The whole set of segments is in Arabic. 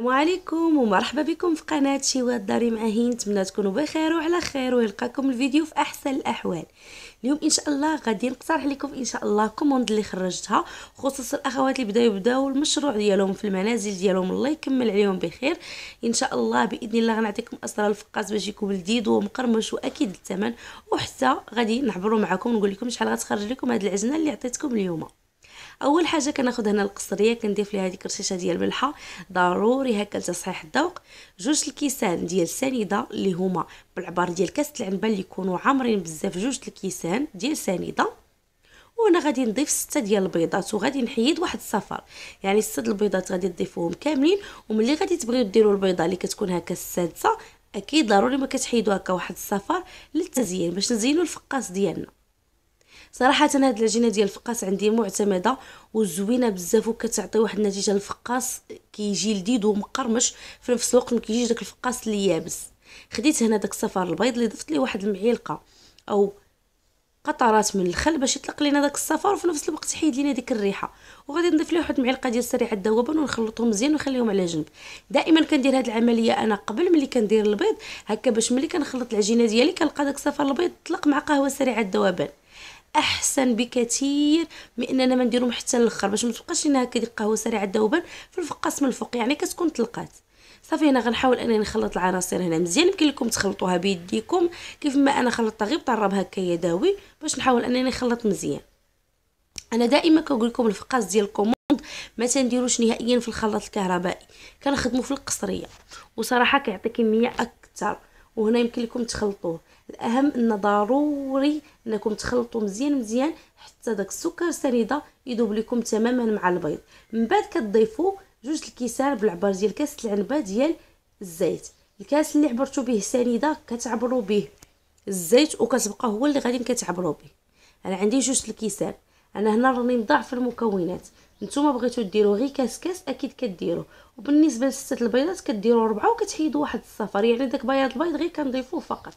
السلام عليكم ومرحبا بكم في قناة شيوات داري معاهين نتمنى تكونوا بخير وعلى خير ويلقاكم الفيديو في احسن الاحوال اليوم ان شاء الله غادي نقترح لكم ان شاء الله كوموند اللي خرجتها خصوصا الاخوات اللي بداو يبداو المشروع ديالهم في المنازل ديالهم الله يكمل عليهم بخير ان شاء الله باذن الله غنعطيكم اسرار الفقاس باش يكون لذيذ ومقرمش واكيد الثمن وحتى غادي نعبروا معكم نقول لكم شحال غتخرج لكم هاد العجنه اللي عطيتكم اليوم اول حاجه كناخذ هنا القصريه كنضيف ليها ديك رشيشه ديال الملحه ضروري هكا لتصحيح الذوق جوج الكيسان ديال سنيده اللي هما بالعبار ديال كاس العنبه اللي يكونوا عامرين بزاف جوج الكيسان ديال سنيده وهنا غادي نضيف ستة ديال البيضات وغادي نحيد واحد الصفر يعني ستة البيضات غادي تضيفوهم كاملين وملي غادي تبغيو ديروا البيضه اللي كتكون هكا السادسه اكيد ضروري ما كتحيدوا هكا واحد الصفر للتزيين باش نزينوا الفقاس ديالنا صراحه هاد العجينه ديال الفقاس عندي معتمده وزوينه بزاف وكتعطي واحد النتيجه الفقاس كيجي لذيذ ومقرمش في نفس الوقت ما كيجيش داك الفقاس اللي يابس خديت هنا داك الصفار البيض اللي ضفت ليه واحد المعلقه او قطرات من الخل باش يطلق لينا داك الصفار وفي نفس الوقت يحيد لينا ديك الريحه وغادي نضيف ليه واحد المعلقه ديال سريعه الذوبان ونخلطهم مزيان ونخليهم على جنب دائما كندير هاد العمليه انا قبل ملي كندير البيض هكا باش ملي كنخلط العجينه ديالي كنلقى داك الصفار البيض طلق مع قهوه سريعه الذوبان احسن بكثير من اننا ما نديرهم حتى للاخر باش ما تبقاش لنا هكا قهوه سريعه الذوبان في الفقاس من الفوق يعني كتكون طلقات صافي هنا غنحاول انني نخلط العناصر هنا مزيان يمكن لكم تخلطوها بيديكم كيف ما انا خلطتها غير طرب هكا يداوي باش نحاول انني نخلط مزيان انا دائما كنقول لكم الفقاس ديال الكوموند ما تنديروش نهائيا في الخلاط الكهربائي كنخدمو في القصريه وصراحه كيعطي كميه اكثر وهنا يمكن لكم تخلطوه الاهم ان ضروري انكم تخلطوا مزيان مزيان حتى داك السكر سنيده يذوب لكم تماما مع البيض من بعد كتضيفوا جوج الكيسان بالعبار ديال كاس العنبه ديال الزيت الكاس اللي عبرتو به سنيده كتعبروا به الزيت وكتبقى هو اللي غادي كتعبروا به انا عندي جوج الكيسان انا هنا راني مضاعف المكونات نتوما بغيتو ديرو غير كاس كاس اكيد كديرو وبالنسبه لسته البيضات كديرو ربعه وكتحيدو واحد الصفر يعني داك بياض البيض غير كنضيفوه فقط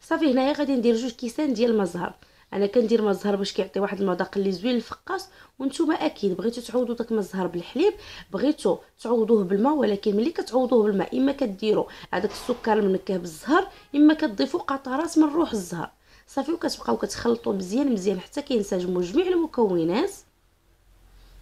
صافي هنايا غادي ندير جوج كيسان ديال المزهر انا كندير مزهر باش كيعطي واحد المذاق اللي زوين للفقاس وانتوما اكيد بغيتو تعوضو داك مزهر بالحليب بغيتو تعوضوه بالماء ولكن ملي كتعوضوه بالماء اما كديرو هذاك السكر المنكه بالزهر اما كتضيفو قطرات من روح الزهر صافي وكتبقاو كتخلطوا مزيان مزيان حتى كينسجموا جميع المكونات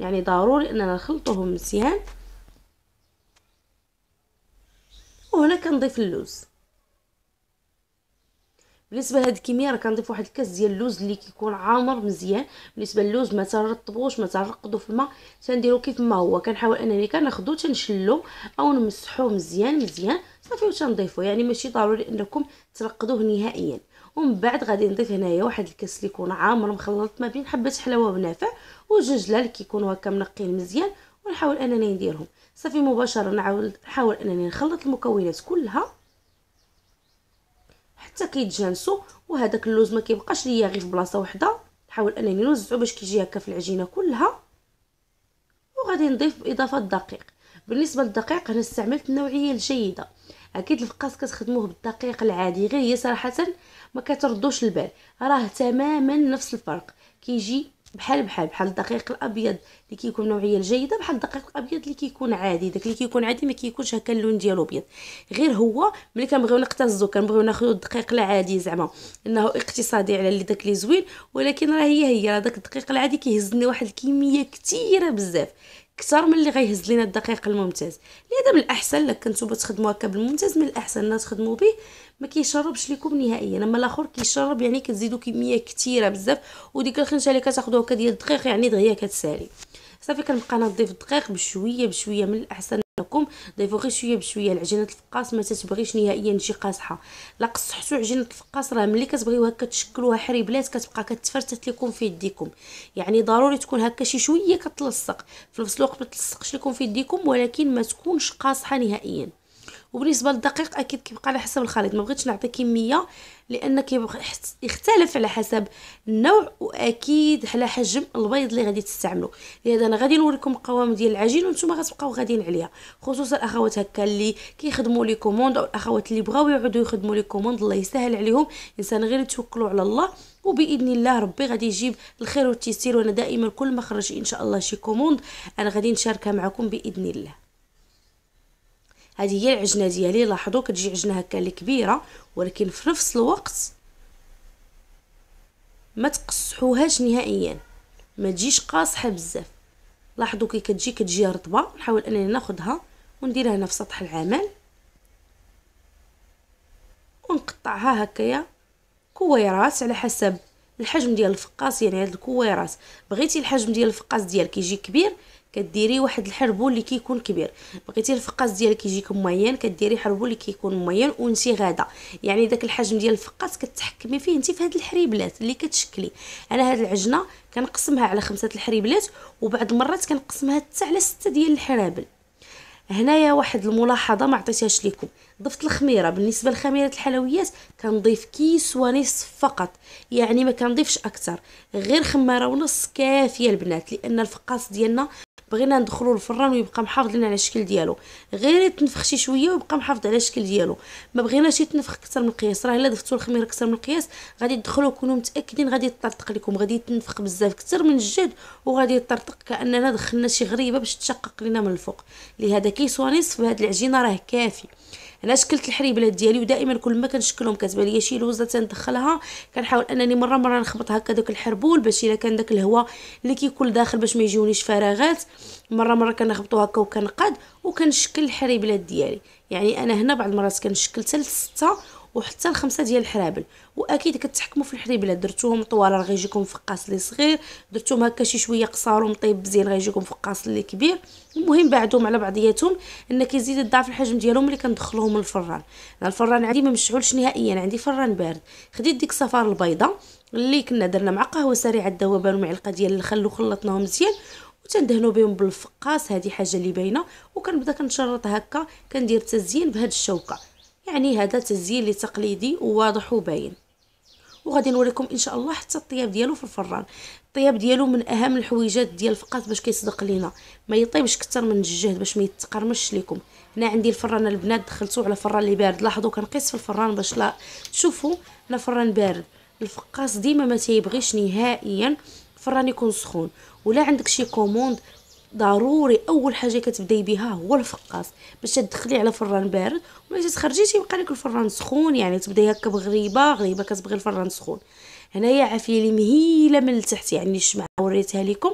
يعني ضروري اننا نخلطوهم مزيان وهنا كنضيف اللوز بالنسبه لهاد الكميه راه كنضيف واحد الكاس ديال اللوز اللي كيكون عامر مزيان بالنسبه للوز ما ترطبوش ما ترقدو في الماء تنديرو كيف ما هو كنحاول انني كناخدو تنشلو او نمسحوه مزيان مزيان صافي وتنضيفو يعني ماشي ضروري انكم ترقدوه نهائيا ومن بعد غادي نضيف هنايا واحد الكاس اللي يكون عامر مخلط ما بين حبه حلاوه ونافع وجوج اللي كيكونوا هكا منقيين مزيان ونحاول انني نديرهم صافي مباشره نعاود نحاول انني نخلط المكونات كلها حتى كيتجانسوا وهذاك اللوز ما كيبقاش ليا غير في بلاصه وحده نحاول انني نوزعو باش كيجي هكا في العجينه كلها وغادي نضيف باضافه الدقيق بالنسبه للدقيق انا استعملت النوعيه الجيده اكيد الفقاس كتخدموه بالدقيق العادي غير هي صراحه ما كتردوش البال راه تماما نفس الفرق كيجي بحال بحال بحال الدقيق الابيض اللي كيكون النوعيه الجيده بحال الدقيق الابيض اللي كيكون عادي داك اللي كيكون عادي ما كيكونش هكا اللون ديالو ابيض غير هو ملي كنبغيو نقتزو كنبغيو ناخذ الدقيق العادي زعما انه اقتصادي على اللي داك اللي زوين ولكن راه هي هي راه داك الدقيق العادي كيهزني واحد الكميه كثيره بزاف كثر من اللي غيهز لينا الدقيق الممتاز لهذا من الاحسن لك كنتو تخدموا هكا بالممتاز من الاحسن الناس تخدموا به ما كيشربش لكم نهائيا اما الاخر كيشرب يعني كتزيدوا كميه كثيره بزاف وديك الخنشه اللي كتاخذوها هكا ديال الدقيق يعني دغيا كتسالي صافي كنبقى نضيف الدقيق بشويه بشويه من الاحسن لكم ضيفوا غير شويه بشويه العجينه الفقاس ما تتبغيش نهائيا شي قاصحه لا قصحتوا عجينه الفقاس راه ملي كتبغيو هكا تشكلوها حريبلات كتبقى كتفرتت لكم في يديكم يعني ضروري تكون هكا شي شويه كتلصق في نفس الوقت ما تلصقش لكم في يديكم ولكن ما تكونش قاصحه نهائيا وبالنسبه للدقيق اكيد كيبقى على حسب الخليط ما بغيتش نعطي كميه لان يختلف على حسب النوع واكيد على حجم البيض اللي غادي تستعملو لهذا انا غادي نوريكم القوام ديال العجين وانتم غتبقاو غاديين عليها خصوصا الاخوات هكا اللي كيخدموا لي كوموند او الاخوات اللي بغاو يعودوا يخدموا لي كوموند الله يسهل عليهم الانسان غير يتوكلوا على الله وباذن الله ربي غادي يجيب الخير والتيسير وانا دائما كل ما خرج ان شاء الله شي كوموند انا غادي نشاركها معكم باذن الله هذه هي العجنه ديالي لاحظوا كتجي عجنه هكا اللي كبيره ولكن في نفس الوقت ما تقصحوهاش نهائيا ما تجيش قاصحه بزاف لاحظوا كي كتجي كتجي رطبه نحاول انني ناخذها ونديرها هنا في سطح العمل ونقطعها هكايا كويرات على حسب الحجم ديال الفقاس يعني هاد الكويرات بغيتي الحجم ديال الفقاس ديالك يجي كبير كديري واحد الحربو اللي كيكون كبير بغيتي الفقاس ديالك يجيك ميان كديري حربو اللي كيكون ميان وانت غادا يعني داك الحجم ديال الفقاس كتحكمي فيه انت في هاد الحريبلات اللي كتشكلي انا هاد العجنه كنقسمها على خمسه الحريبلات وبعض المرات كنقسمها حتى على سته ديال الحرابل هنايا واحد الملاحظه ما عطيتهاش لكم ضفت الخميره بالنسبه لخميره الحلويات كنضيف كيس ونصف فقط يعني ما كنضيفش اكثر غير خماره ونص كافيه البنات لان الفقاس ديالنا بغينا ندخلو الفران ويبقى محافظ لنا على الشكل ديالو غير يتنفخ شي شويه ويبقى محافظ على الشكل ديالو ما بغيناش يتنفخ اكثر من القياس راه الا دفتو الخميره اكثر من القياس غادي تدخلوا كونوا متاكدين غادي يطرطق لكم غادي يتنفخ بزاف اكثر من الجد وغادي يطرطق كاننا دخلنا شي غريبه باش تشقق لنا من الفوق لهذا كيسوانيس في هذه العجينه راه كافي انا شكلت الحريبلات ديالي ودائما كل ما كنشكلهم كتبان ليا شي لوزه تندخلها كنحاول انني مره مره نخبط هكا داك الحربول باش الا كان داك الهواء اللي كيكون داخل باش ما يجيونيش فراغات مره مره كنخبطو هكا وكنقاد وكنشكل الحريبلات ديالي يعني انا هنا بعض المرات كنشكل حتى 6 وحتى الخمسه ديال الحرابل واكيد كتحكموا في الحريبله درتوهم طوال راه غيجيكم فقاص اللي صغير درتوهم هكا شي شويه قصار ومطيب مزيان غيجيكم فقاص اللي كبير المهم بعدهم على بعضياتهم ان كيزيد الضعف الحجم ديالهم اللي كندخلوهم للفران انا الفران عندي ما مشعولش نهائيا عندي فران بارد خديت ديك الصفار البيضاء اللي كنا درنا مع قهوه سريعه الذوبان ومعلقه ديال الخل وخلطناهم مزيان وتندهنوا بهم بالفقاس هذه حاجه اللي باينه وكنبدا كنشرط هكا كندير تزيين بهاد الشوكه يعني هذا تزيين تقليدي وواضح وباين وغادي نوريكم ان شاء الله حتى الطياب ديالو في الفران الطياب ديالو من اهم الحويجات ديال الفقات باش كيصدق لينا ما يطيبش كتر من الجهد باش ما يتقرمش لكم هنا عندي الفران البنات دخلتو على فران اللي بارد لاحظوا كنقيس في الفران باش لا تشوفوا انا فران بارد الفقاص ديما ما تيبغيش نهائيا فران يكون سخون ولا عندك شي كوموند ضروري اول حاجه كتبداي بها هو الفقاص باش تدخلي على فران بارد وملي تخرجي تيبقى لك الفران سخون يعني تبداي هكا بغريبه غريبه كتبغي الفران سخون هنايا عافيه لي مهيله من التحت يعني الشمعه وريتها لكم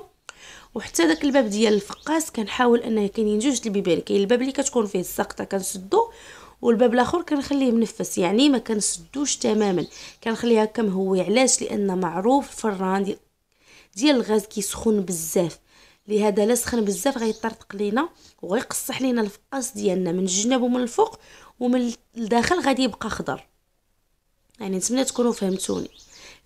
وحتى داك الباب ديال الفقاس كنحاول انه كاينين جوج البيبان كاين الباب اللي كتكون فيه السقطه كنسدو والباب الاخر كنخليه منفس يعني ما كنسدوش تماما كنخليه هكا مهوي علاش لان معروف الفران ديال ديال الغاز كيسخن بزاف لهذا لا سخن بزاف غيطرطق لينا وغيقصح لينا الفقاس ديالنا من الجناب ومن الفوق ومن الداخل غادي يبقى خضر يعني نتمنى تكونوا فهمتوني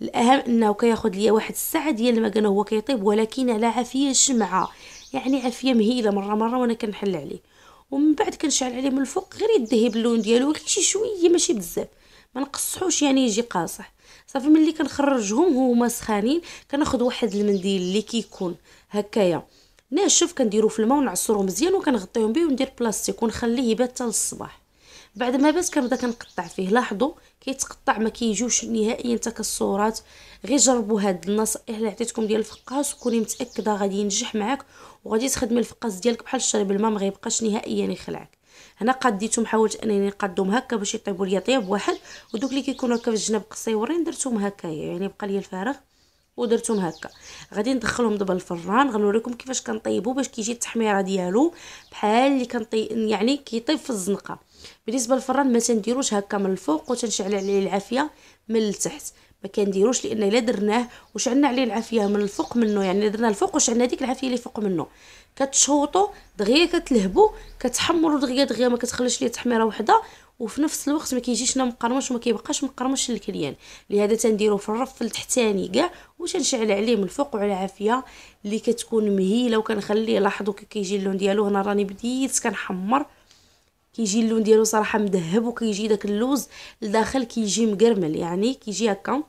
الاهم انه كياخذ ليا واحد الساعه ديال المكان هو كيطيب ولكن على عافيه شمعه يعني عافيه مهيله مره مره وانا كنحل عليه ومن بعد كنشعل عليه من الفوق غير يدهي باللون ديالو غير شي شويه ماشي بزاف ما نقصحوش يعني يجي قاصح صافي ملي كنخرجهم هما سخانين كناخذ واحد المنديل اللي كيكون هكايا ناشف كنديرو في الماء ونعصروه مزيان وكنغطيهم به وندير بلاستيك ونخليه يبات حتى للصباح بعد ما بات كنبدا كنقطع فيه لاحظوا كيتقطع ما كيجيوش نهائيا تكسرات غير جربوا هاد النصائح اللي عطيتكم ديال الفقاس وكوني متاكده غادي ينجح معاك وغادي تخدمي الفقاس ديالك بحال شرب الماء ما غيبقاش نهائيا يخلعك هنا قديتهم حاولت انني نقدهم هكا باش يطيبوا ليا طياب واحد ودوك اللي كيكونوا هكا في الجناب قصيورين درتهم هكايا يعني بقى ليا الفارغ ودرتهم هكا غادي ندخلهم دابا الفران غنوريكم كيفاش كنطيبو باش كيجي التحميره ديالو بحال اللي كنطي يعني كيطيب في الزنقه بالنسبه للفران ما تنديروش هكا من الفوق وتنشعل عليه العافيه من التحت ما كنديروش لان الا درناه واش عندنا عليه العافيه من الفوق منه يعني درنا الفوق واش عندنا ديك العافيه اللي فوق منه كتشوطو دغيا كتلهبو كتحمرو دغيا دغيا ما كتخليش ليه تحميره وحده وفي نفس الوقت ما كيجيش مقرمش وما كيبقاش مقرمش للكليان لهذا تنديروه في الرف التحتاني كاع وتنشعل عليه من الفوق وعلى عافيه اللي كتكون مهيله وكنخليه لاحظوا كي كيجي اللون ديالو هنا راني بديت كنحمر كيجي اللون ديالو صراحه مذهب وكيجي داك اللوز لداخل كيجي مقرمل يعني كيجي هكا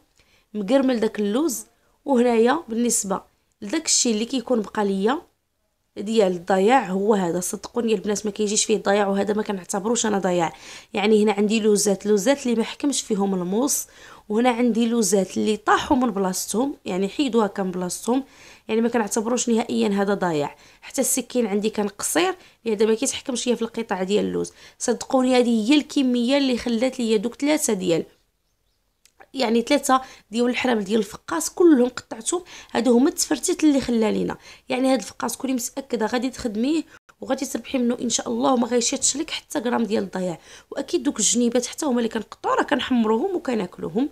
مقرمل داك اللوز وهنايا بالنسبه لذاك الشيء اللي كيكون بقى ليا ديال الضياع هو هذا صدقوني البنات ما كيجيش فيه الضياع وهذا ما كنعتبروش انا ضياع يعني هنا عندي لوزات لوزات اللي ما حكمش فيهم الموس وهنا عندي لوزات اللي طاحوا من بلاصتهم يعني حيدوها كان بلاصتهم يعني ما كنعتبروش نهائيا هذا ضياع حتى السكين عندي كان قصير يعني هذا ما كيتحكمش ليا في القطع ديال اللوز صدقوني هذه هي الكميه اللي خلات ليا دوك ثلاثه ديال يعني ثلاثه ديال الحرام ديال الفقاس كلهم قطعتهم هادو هما التفرتيت اللي خلا لينا يعني هاد الفقاس كوني متاكده غادي تخدميه وغادي تربحي منه ان شاء الله وما غايشيطش لك حتى غرام ديال الضياع واكيد دوك الجنيبات حتى هما اللي كنقطعو راه كنحمروهم وكناكلوهم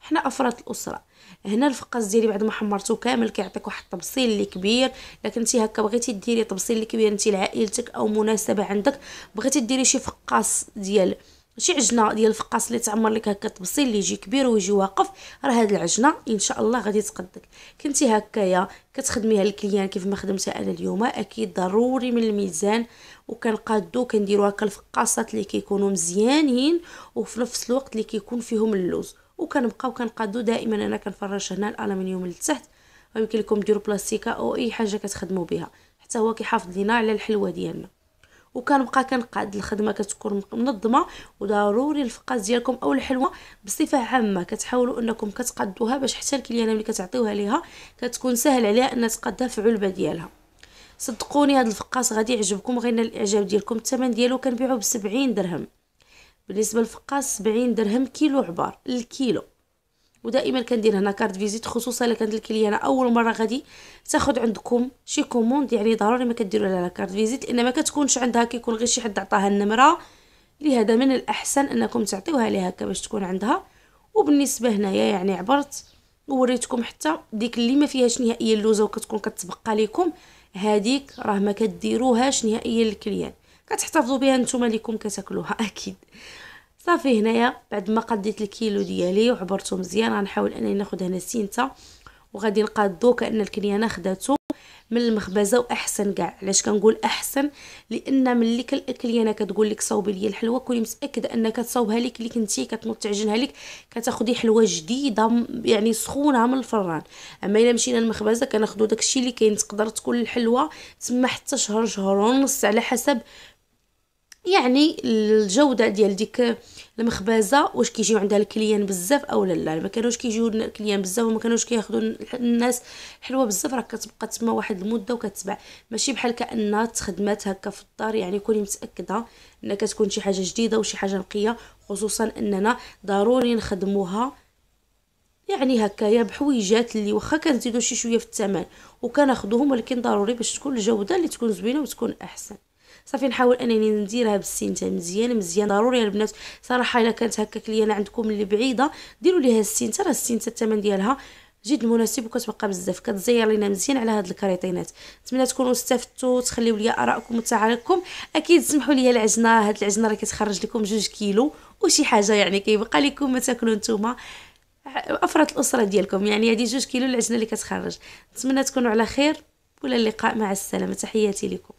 حنا افراد الاسره هنا الفقاس ديالي بعد ما حمرته كامل كيعطيك واحد الطبسيل اللي كبير لكن انت هكا بغيتي ديري طبسيل اللي كبير انت لعائلتك او مناسبه عندك بغيتي ديري شي فقاس ديال ماشي عجنه ديال الفقاص اللي تعمر لك هكا الطبسيل اللي يجي كبير ويجي واقف راه هاد العجنه ان شاء الله غادي تقدك كنتي هكايا كتخدميها للكليان كيف ما خدمتها انا اليوم اكيد ضروري من الميزان وكنقادو كنديرو هكا الفقاصات اللي كيكونوا مزيانين وفي نفس الوقت اللي كيكون فيهم اللوز وكنبقاو كنقادو دائما انا كنفرش هنا الالومنيوم لتحت ويمكن لكم ديروا بلاستيكه او اي حاجه كتخدموا بها حتى هو كيحافظ لينا على الحلوه ديالنا وكنبقى كنقاد الخدمه كتكون منظمه وضروري الفقاس ديالكم او الحلوه بصفه عامه كتحاولوا انكم كتقدوها باش حتى الكليانه ملي كتعطيوها ليها كتكون سهل عليها انها تقدها في علبه ديالها صدقوني هذا الفقاس غادي يعجبكم غير الاعجاب ديالكم الثمن ديالو كنبيعوه ب 70 درهم بالنسبه للفقاس 70 درهم كيلو عبار الكيلو ودائما كندير هنا كارت فيزيت خصوصا الا كانت الكليانه اول مره غادي تاخذ عندكم شي كوموند يعني ضروري ما كديروا لها كارت فيزيت لان ما كتكونش عندها كيكون غير شي حد عطاها النمره لهذا من الاحسن انكم تعطيوها ليها هكا باش تكون عندها وبالنسبه هنايا يعني عبرت ووريتكم حتى ديك اللي ما فيهاش نهائيا اللوزه وكتكون كتبقى لكم هذيك راه ما كديروهاش نهائيا للكليان كتحتفظوا بها نتوما ليكم كتاكلوها اكيد صافي هنايا بعد ما قديت الكيلو ديالي وعبرته مزيان غنحاول انني ناخذ هنا سينتا وغادي نقادو كان الكليانه خداتو من المخبزه واحسن كاع علاش كنقول احسن لان ملي كالكليانه كتقول لك صوبي لي الحلوه كوني متاكده انك تصوبها لك اللي كنتي كتنوض تعجنها لك كتاخدي حلوه جديده يعني سخونه من الفران اما الا مشينا المخبزه كناخذوا داكشي اللي كاين تقدر تكون الحلوه تما حتى شهر شهر ونص على حسب يعني الجوده ديال ديك المخبزه واش كيجيو عندها الكليان بزاف او لا لا ما كانوش كيجيو الكليان بزاف وما كانوش كياخذوا الناس حلوه بزاف راه كتبقى تما واحد المده وكتباع ماشي بحال كانها تخدمات هكا في الدار يعني كوني متاكده ان كتكون شي حاجه جديده وشي حاجه نقيه خصوصا اننا ضروري نخدموها يعني هكايا بحويجات اللي واخا كنزيدو شي شويه في الثمن وكناخذوهم ولكن ضروري باش تكون الجوده اللي تكون زوينه وتكون احسن صافي نحاول انني نديرها بالسنته مزيان مزيان ضروري البنات صراحه الا كانت هكاك انا عندكم اللي بعيده ديروا ليها السنته راه السنته الثمن ديالها جد مناسب وكتبقى بزاف كتزير لينا مزيان على هاد الكريطينات نتمنى تكونوا استفدتوا تخليو لي ارائكم وتعاليقكم اكيد سمحوا لي العجنه هاد العجنه راه كتخرج لكم جوج كيلو وشي حاجه يعني كيبقى لكم ما تاكلوا نتوما افراد الاسره ديالكم يعني هادي جوج كيلو العجنه اللي كتخرج نتمنى تكونوا على خير ولا اللقاء مع السلامه تحياتي لكم